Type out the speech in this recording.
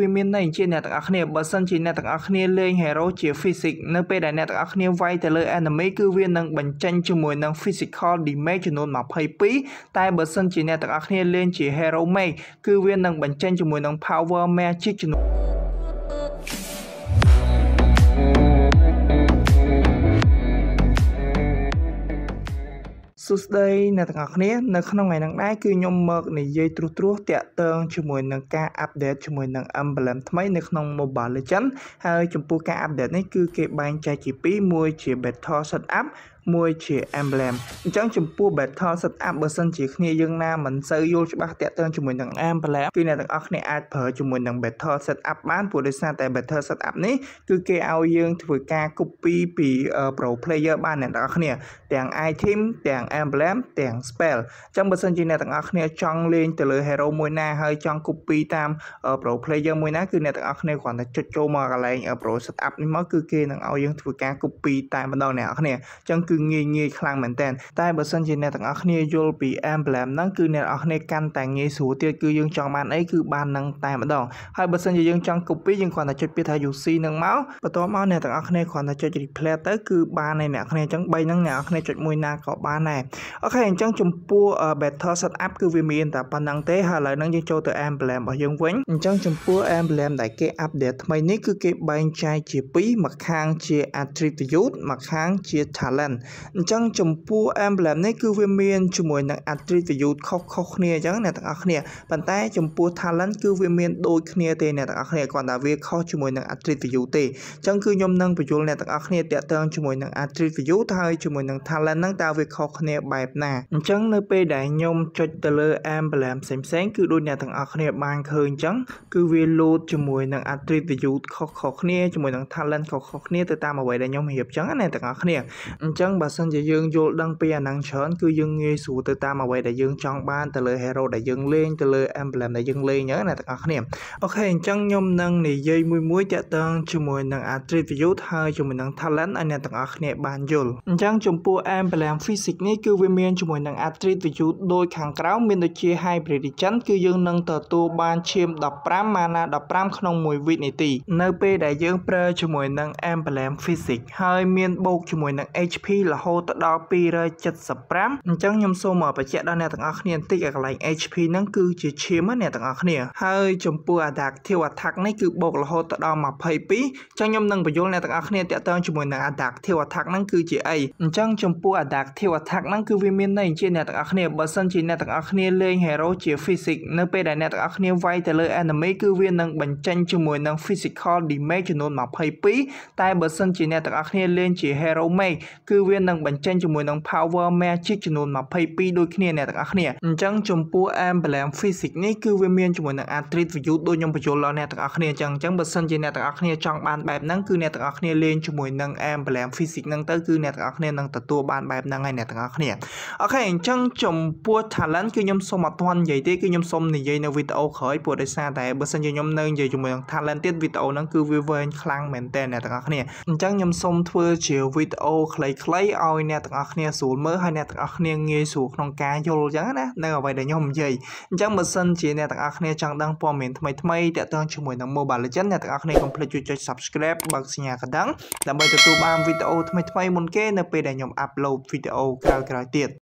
វាមានន័យជាអ្នកទាំងអស់គ្នាបើសិនជាអ្នកទាំងអស់គ្នាលេង hero ជា physics នៅពេលដែលអ្នកទាំងអស់គ្នាវាយទៅលើ enemy គឺវានឹងបញ្ចេញជាមួយនឹង physical damage ចំនួន22តែបើសិនជាអ្នកទាំងអស់គ្នាលេងជា hero mage គឺវានឹងបញ្ចេញជាមួយនឹង power magic ចំនួនសួស្តីអ្នកទាំងអស់គ្នានៅក្នុងថ្ងៃនេះដែរគឺខ្ញុំមកនិយាយត្រួសត្រាសតាក់ទងជាមួយនឹងការអាប់ដេតជាមួយនឹង Emblem ថ្មីនៅក្នុង Mobile Legends ហើយចំពោះការអាប់ដេតនេះគឺគេបែងចែកជា2មួយជា Battle Setup មួយជា emblem អញ្ចឹងចំពោះ battle set up បើសិនជាគ្នាយើងណាមិនសូវយល់ច្បាស់តាក់ទងជាមួយនឹង emblem គឺអ្នកទាំងអស់គ្នាអាចប្រើជាមួយនឹង battle set up បានព្រោះដោយសារតែ battle set up នេះគឺគេឲ្យយើងធ្វើការ copy ពី pro player បានអ្នកទាំងអស់គ្នាទាំង item ទាំង emblem ទាំង spell អញ្ចឹងបើសិនជាអ្នកទាំងអស់គ្នាចង់លេងទៅលើ hero មួយណាហើយចង់ copy តាម pro player មួយណាគឺអ្នកទាំងអស់គ្នាគ្រាន់តែចុចចូលមកកន្លែង pro set up នេះមកគឺគេនឹងឲ្យយើងធ្វើការ copy តែម្ដងអ្នកទាំងអស់គ្នាអញ្ចឹងគឺគឺងាយងាយខ្លាំងមែនតើតែបើសិនជាអ្នកទាំងអស់គ្នាយល់ពី emblem ហ្នឹងគឺអ្នកទាំងអស់គ្នាកាន់តែងាយស្រួលទៀតគឺយើងចង់បានអីគឺបាននឹងតែម្ដងហើយបើសិនជាយើងចង់ copy យើងគ្រាន់តែចុចពាក្យថា UC នឹងមកបន្ទាប់មកអ្នកទាំងអស់គ្នាគ្រាន់តែចុច replay ទៅគឺបានឯអ្នកគ្នាអញ្ចឹង3ហ្នឹងអ្នកទាំងអស់គ្នាចុចមួយណាក៏បានដែរអូខេអញ្ចឹងចំពោះ battle setup គឺវាមានតែប៉ុណ្្នឹងទេហើយឥឡូវហ្នឹងយើងចូលទៅ emblem របស់យើងវិញអញ្ចឹងចំពោះ emblem ដែលគេ update ថ្មីនេះគឺគេបែងចែកជា2មួយខាងជា attribute មួយខាងជា talent អញ្ចឹងចំពោះ emblem នេះគឺវាមានជាមួយនឹង attribute ខុសខុសគ្នាអញ្ចឹងអ្នកទាំងអស់គ្នាប៉ុន្តែចំពោះ talent គឺវាមានដូចគ្នាទេអ្នកទាំងអស់គ្នាគ្រាន់តែវាខុសជាមួយនឹង attribute ទេអញ្ចឹងគឺខ្ញុំនឹងបញ្យល់អ្នកទាំងអស់គ្នាតាក់ទងជាមួយនឹង attribute ហើយជាមួយនឹង talent ហ្នឹងតើវាខុសគ្នាបែបណាអញ្ចឹងនៅពេលដែលខ្ញុំចុចទៅលើ emblem ផ្សេងៗគឺដូចអ្នកទាំងអស់គ្នាបានឃើញអញ្ចឹងគឺវាលូតជាមួយនឹង attribute ខុសៗគ្នាជាមួយនឹង talent ខុសៗគ្នាទៅតាមអ្វីដែលខ្ញុំរៀបអញ្ចឹងណាអ្នកទាំងអស់គ្នាអញ្ចឹងងបើសិនជាយើងយល់ដឹងពីអាហ្នឹងច្រើនគឺយើងងាយស្រួលទៅតាមអ្វីដែលយើងចង់បានទៅលើ hero ដែលយើងលេងទៅលើ emblem ដែលយើងលេងហ្នឹងណាទាំងអស់គ្នាអូខេអញ្ចឹងខ្ញុំនឹងនិយាយមួយមួយតាក់ទងជាមួយនឹង attribute ហើយជាមួយនឹង talent ឲ្យអ្នកទាំងអស់គ្នាបានយល់អញ្ចឹងចំពោះ emblem physics នេះគឺវាមានជាមួយនឹង attribute ដូចខាងក្រោមមានដូចជា hybrid regen គឺយើងនឹងទទួលបានឈាម15 mana 15ក្នុង1វិនាទីនៅពេលដែលយើងប្រើជាមួយនឹង emblem physics ហើយ មានបូកជាមួយនឹង HP រហូតទៅដល់275អញ្ចឹងខ្ញុំសូមបញ្ជាក់ដល់អ្នកទាំងអស់គ្នាបន្តិចកន្លែង HP ហ្នឹងគឺជាឈាមអ្នកទាំងអស់គ្នាហើយចំពោះ Adaptive Attack នេះគឺបូករហូតទៅដល់22ចឹងខ្ញុំនឹងបញ្យល់អ្នកទាំងអស់គ្នាតាក់ទងជាមួយនឹង Adaptive Attack ហ្នឹងគឺជាអីអញ្ចឹងចំពោះ Adaptive Attack ហ្នឹងគឺវាមានន័យជាអ្នកទាំងអស់គ្នាបើសិនជាអ្នកទាំងអស់គ្នាលេង Hero ជា Physic នៅពេលដែលអ្នកទាំងអស់គ្នាវាយទៅលើ Enemy គឺវានឹងបញ្ចេញជាមួយនឹង Physical Damage ចំនួន22តែបើសិនជាអ្នកទាំងអស់គ្នាលេងជា Hero Mage គឺវាវានឹងបញ្ចេញជាមួយនឹង power magic ចំនួន22ដូចគ្នាអ្នកទាំងអស់គ្នាអញ្ចឹងចំពោះ emblem physics នេះគឺវាមានជាមួយនឹង attribute view ដូចខ្ញុំបញ្យល់ដល់អ្នកទាំងអស់គ្នាអញ្ចឹងអញ្ចឹងបើសិនជាអ្នកទាំងអស់គ្នាចង់បានបែបហ្នឹងគឺអ្នកទាំងអស់គ្នាលេងជាមួយនឹង emblem physics ហ្នឹងទៅគឺអ្នកទាំងអស់គ្នានឹងទទួលបានបែបហ្នឹងហើយអ្នកទាំងអស់គ្នាអូខេអញ្ចឹងចំពោះ talent គឺខ្ញុំសូមអត់ទាន់និយាយទេគឺខ្ញុំសូមនិយាយនៅវីដេអូក្រោយព្រោះដោយសារតែបើសិនជាខ្ញុំនៅនិយាយជាមួយនឹង talent ទៀតវីដេអូហ្នឹងគឺវាវែងខ្លាំងមែនតើអ្នកទាំងអស់គ្នាអញ្ចឹងខ្ញុំសូមធ្វើជាវីដេអូខ្លីៗអីឲ្យអ្នកទាំងអស់គ្នាស្រួលមើលហើយអ្នកទាំងអស់គ្នាងាយស្រួលក្នុងការយល់អញ្ចឹងណានៅអ្វីដែលខ្ញុំនិយាយអញ្ចឹងបើសិនជាអ្នកទាំងអស់គ្នាចង់ដឹងព័ត៌មានថ្មីថ្មីតាក់ទងជាមួយនឹង Mobile Legends អ្នកទាំងអស់គ្នាកុំភ្លេចជួយចុច Subscribe បើកសញ្ញាកណ្ដឹងដើម្បីទទួលបានវីដេអូថ្មីថ្មីមុនគេនៅពេលដែលខ្ញុំអាប់ឡូតវីដេអូក្រោយៗទៀត